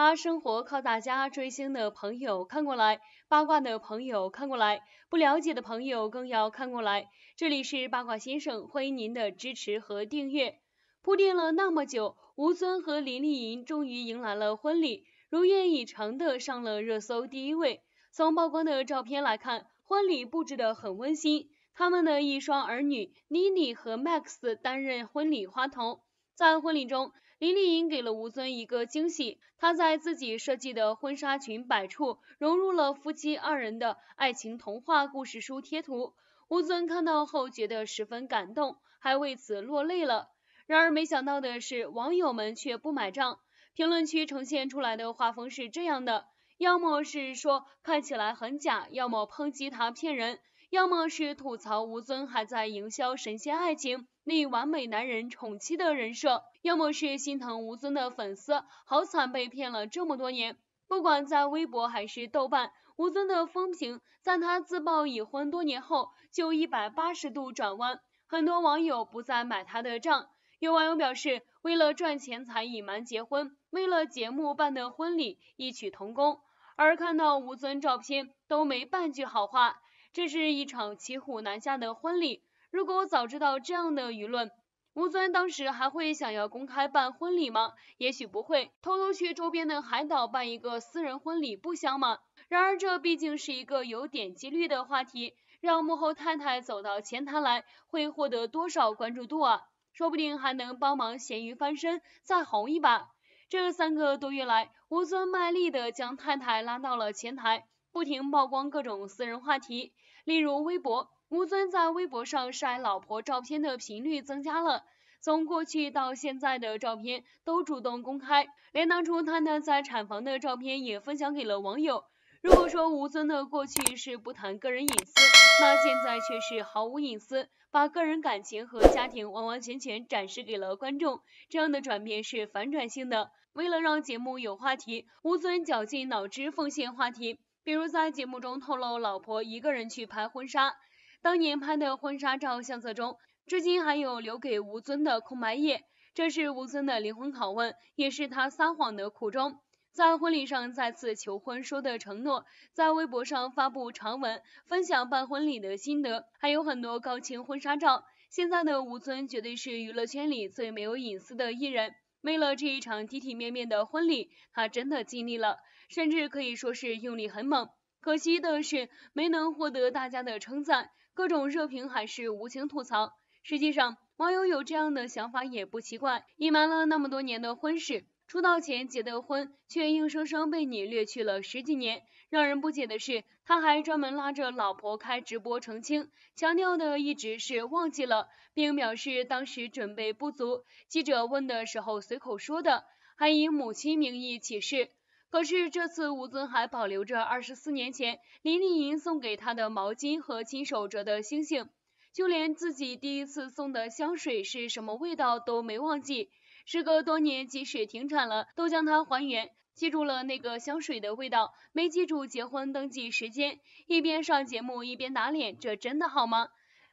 他生活靠大家，追星的朋友看过来，八卦的朋友看过来，不了解的朋友更要看过来。这里是八卦先生，欢迎您的支持和订阅。铺垫了那么久，吴尊和林丽莹终于迎来了婚礼，如愿以偿的上了热搜第一位。从曝光的照片来看，婚礼布置的很温馨，他们的一双儿女妮妮和 Max 担任婚礼花童。在婚礼中，林丽莹给了吴尊一个惊喜，她在自己设计的婚纱裙摆处融入了夫妻二人的爱情童话故事书贴图。吴尊看到后觉得十分感动，还为此落泪了。然而没想到的是，网友们却不买账，评论区呈现出来的画风是这样的：要么是说看起来很假，要么抨击他骗人，要么是吐槽吴尊还在营销神仙爱情。那完美男人宠妻的人设，要么是心疼吴尊的粉丝，好惨被骗了这么多年。不管在微博还是豆瓣，吴尊的风评，在他自曝已婚多年后就一百八十度转弯，很多网友不再买他的账。有网友表示，为了赚钱才隐瞒结婚，为了节目办的婚礼，异曲同工。而看到吴尊照片，都没半句好话，这是一场骑虎难下的婚礼。如果我早知道这样的舆论，吴尊当时还会想要公开办婚礼吗？也许不会，偷偷去周边的海岛办一个私人婚礼不香吗？然而这毕竟是一个有点击率的话题，让幕后太太走到前台来，会获得多少关注度啊？说不定还能帮忙咸鱼翻身，再红一把。这三个多月来，吴尊卖力的将太太拉到了前台，不停曝光各种私人话题，例如微博。吴尊在微博上晒老婆照片的频率增加了，从过去到现在的照片都主动公开，连当初探探在产房的照片也分享给了网友。如果说吴尊的过去是不谈个人隐私，那现在却是毫无隐私，把个人感情和家庭完完全全展示给了观众。这样的转变是反转性的。为了让节目有话题，吴尊绞尽脑汁奉献话题，比如在节目中透露老婆一个人去拍婚纱。当年拍的婚纱照相册中，至今还有留给吴尊的空白页，这是吴尊的灵魂拷问，也是他撒谎的苦衷。在婚礼上再次求婚说的承诺，在微博上发布长文分享办婚礼的心得，还有很多高清婚纱照。现在的吴尊绝对是娱乐圈里最没有隐私的艺人。为了这一场体体面面的婚礼，他真的尽力了，甚至可以说是用力很猛。可惜的是，没能获得大家的称赞。各种热评还是无情吐槽。实际上，网友有这样的想法也不奇怪。隐瞒了那么多年的婚事，出道前结的婚，却硬生生被你略去了十几年。让人不解的是，他还专门拉着老婆开直播澄清，强调的一直是忘记了，并表示当时准备不足。记者问的时候随口说的，还以母亲名义起誓。可是这次吴尊还保留着二十四年前林丽莹送给他的毛巾和亲手折的星星，就连自己第一次送的香水是什么味道都没忘记。时隔多年，即使停产了，都将它还原，记住了那个香水的味道，没记住结婚登记时间。一边上节目一边打脸，这真的好吗？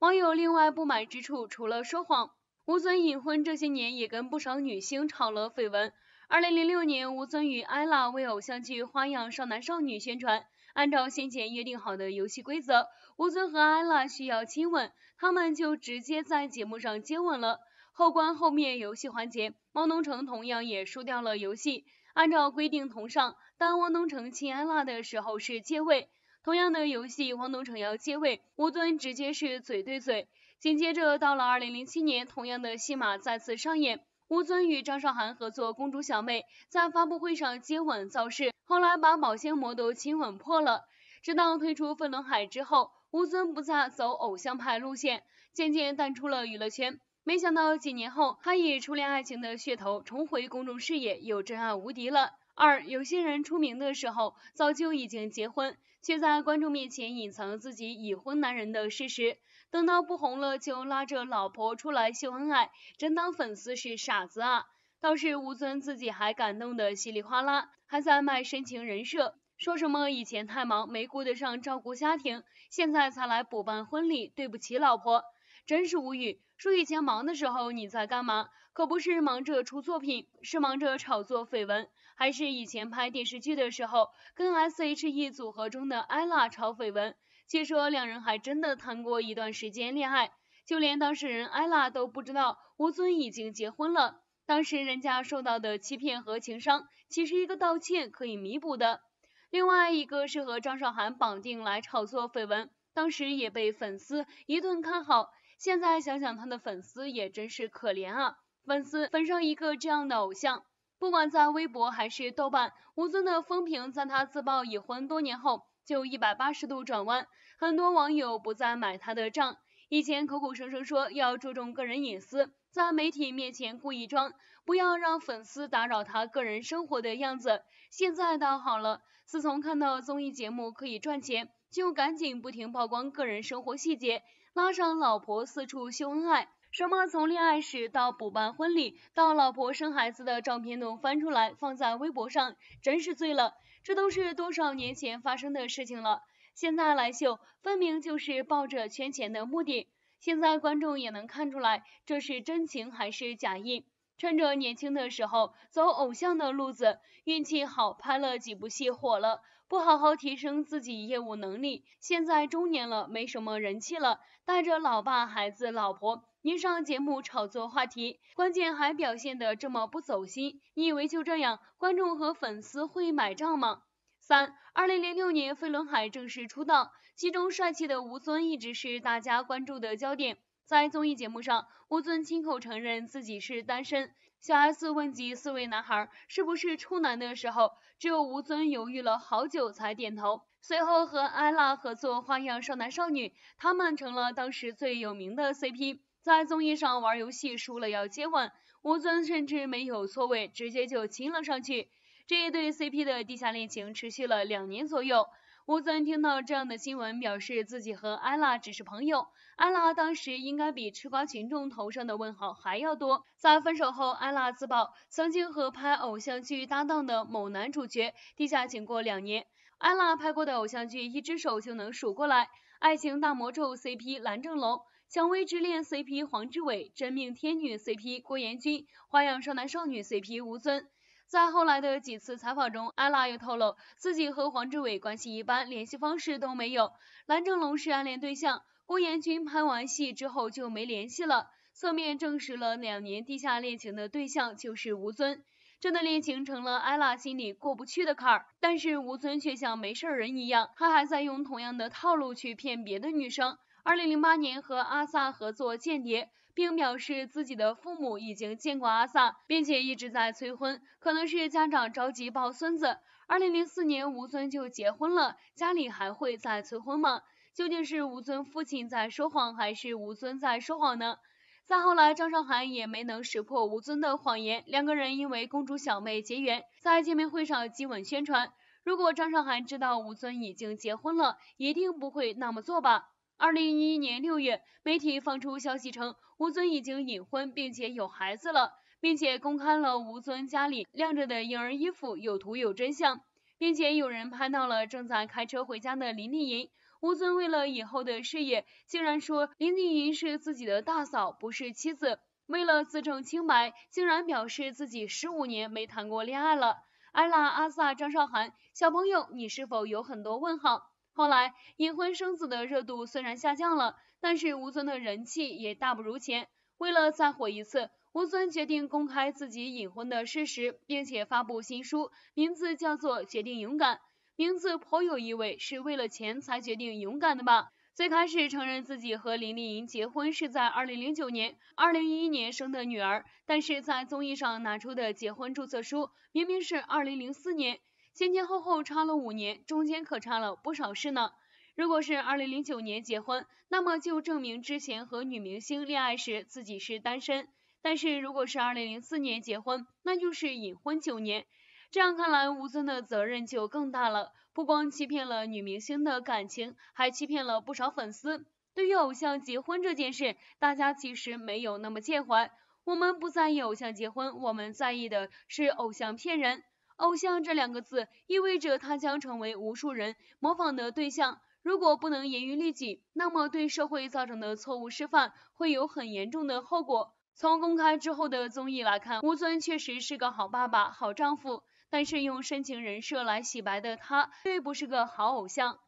网友另外不满之处，除了说谎，吴尊隐婚这些年也跟不少女星炒了绯闻。二零零六年，吴尊与艾拉为偶像剧《花样少男少女》宣传。按照先前约定好的游戏规则，吴尊和艾拉需要亲吻，他们就直接在节目上接吻了。后观后面游戏环节，汪东城同样也输掉了游戏。按照规定同上，当汪东城亲艾拉的时候是借位。同样的游戏，汪东城要借位，吴尊直接是嘴对嘴。紧接着到了二零零七年，同样的戏码再次上演。吴尊与张韶涵合作《公主小妹》，在发布会上接吻造势，后来把保鲜膜都亲吻破了。直到退出《飞轮海》之后，吴尊不再走偶像派路线，渐渐淡出了娱乐圈。没想到几年后，他以初恋爱情的噱头重回公众视野，又真爱无敌了。二有些人出名的时候早就已经结婚，却在观众面前隐藏自己已婚男人的事实，等到不红了就拉着老婆出来秀恩爱，真当粉丝是傻子啊！倒是吴尊自己还感动的稀里哗啦，还在卖深情人设，说什么以前太忙没顾得上照顾家庭，现在才来补办婚礼，对不起老婆。真是无语。说以前忙的时候你在干嘛？可不是忙着出作品，是忙着炒作绯闻，还是以前拍电视剧的时候跟 S H E 组合中的 Ella 炒绯闻？据说两人还真的谈过一段时间恋爱，就连当事人 Ella 都不知道吴尊已经结婚了。当时人家受到的欺骗和情伤，岂是一个道歉可以弥补的？另外一个是和张韶涵绑定来炒作绯闻，当时也被粉丝一顿看好。现在想想，他的粉丝也真是可怜啊！粉丝粉上一个这样的偶像，不管在微博还是豆瓣，吴尊的风评在他自曝已婚多年后就一百八十度转弯，很多网友不再买他的账。以前口口声声说要注重个人隐私，在媒体面前故意装不要让粉丝打扰他个人生活的样子，现在倒好了，自从看到综艺节目可以赚钱，就赶紧不停曝光个人生活细节。拉上老婆四处秀恩爱，什么从恋爱时到补办婚礼，到老婆生孩子的照片都翻出来放在微博上，真是醉了。这都是多少年前发生的事情了，现在来秀，分明就是抱着圈钱的目的。现在观众也能看出来，这是真情还是假意。趁着年轻的时候走偶像的路子，运气好拍了几部戏火了。不好好提升自己业务能力，现在中年了没什么人气了，带着老爸、孩子、老婆，您上节目炒作话题，关键还表现得这么不走心，你以为就这样，观众和粉丝会买账吗？三，二零零六年飞轮海正式出道，其中帅气的吴尊一直是大家关注的焦点，在综艺节目上，吴尊亲口承认自己是单身。小 S 问及四位男孩是不是处男的时候，只有吴尊犹豫了好久才点头。随后和艾拉合作花样少男少女，他们成了当时最有名的 CP。在综艺上玩游戏输了要接吻，吴尊甚至没有错位，直接就亲了上去。这一对 CP 的地下恋情持续了两年左右。吴尊听到这样的新闻，表示自己和艾拉只是朋友。艾拉当时应该比吃瓜群众头上的问号还要多。在分手后，艾拉自曝曾经和拍偶像剧搭档的某男主角地下情过两年。艾拉拍过的偶像剧，一只手就能数过来：《爱情大魔咒》CP 蓝正龙，《蔷薇之恋》CP 黄志伟，《真命天女》CP 郭彦均，《花样少男少女》CP 吴尊。在后来的几次采访中，艾拉又透露自己和黄志伟关系一般，联系方式都没有。蓝正龙是暗恋对象，郭彦均拍完戏之后就没联系了，侧面证实了两年地下恋情的对象就是吴尊。这段恋情成了艾拉心里过不去的坎儿，但是吴尊却像没事人一样，他还在用同样的套路去骗别的女生。二零零八年和阿萨合作间谍。并表示自己的父母已经见过阿萨，并且一直在催婚，可能是家长着急抱孙子。二零零四年吴尊就结婚了，家里还会再催婚吗？究竟是吴尊父亲在说谎，还是吴尊在说谎呢？再后来张韶涵也没能识破吴尊的谎言，两个人因为公主小妹结缘，在见面会上激吻宣传。如果张韶涵知道吴尊已经结婚了，一定不会那么做吧。二零一一年六月，媒体放出消息称，吴尊已经隐婚，并且有孩子了，并且公开了吴尊家里晾着的婴儿衣服，有图有真相，并且有人拍到了正在开车回家的林丽莹。吴尊为了以后的事业，竟然说林丽莹是自己的大嫂，不是妻子。为了自证清白，竟然表示自己十五年没谈过恋爱了。艾拉、阿萨、张韶涵，小朋友，你是否有很多问号？后来隐婚生子的热度虽然下降了，但是吴尊的人气也大不如前。为了再火一次，吴尊决定公开自己隐婚的事实，并且发布新书，名字叫做《决定勇敢》，名字颇有意味，是为了钱才决定勇敢的吧？最开始承认自己和林丽莹结婚是在2009年、2011年生的女儿，但是在综艺上拿出的结婚注册书明明是2004年。前前后后差了五年，中间可差了不少事呢。如果是2009年结婚，那么就证明之前和女明星恋爱时自己是单身；但是如果是2004年结婚，那就是隐婚九年。这样看来，吴尊的责任就更大了，不光欺骗了女明星的感情，还欺骗了不少粉丝。对于偶像结婚这件事，大家其实没有那么介怀，我们不在意偶像结婚，我们在意的是偶像骗人。偶像这两个字意味着他将成为无数人模仿的对象。如果不能严于律己，那么对社会造成的错误示范会有很严重的后果。从公开之后的综艺来看，吴尊确实是个好爸爸、好丈夫，但是用深情人设来洗白的他，并不是个好偶像。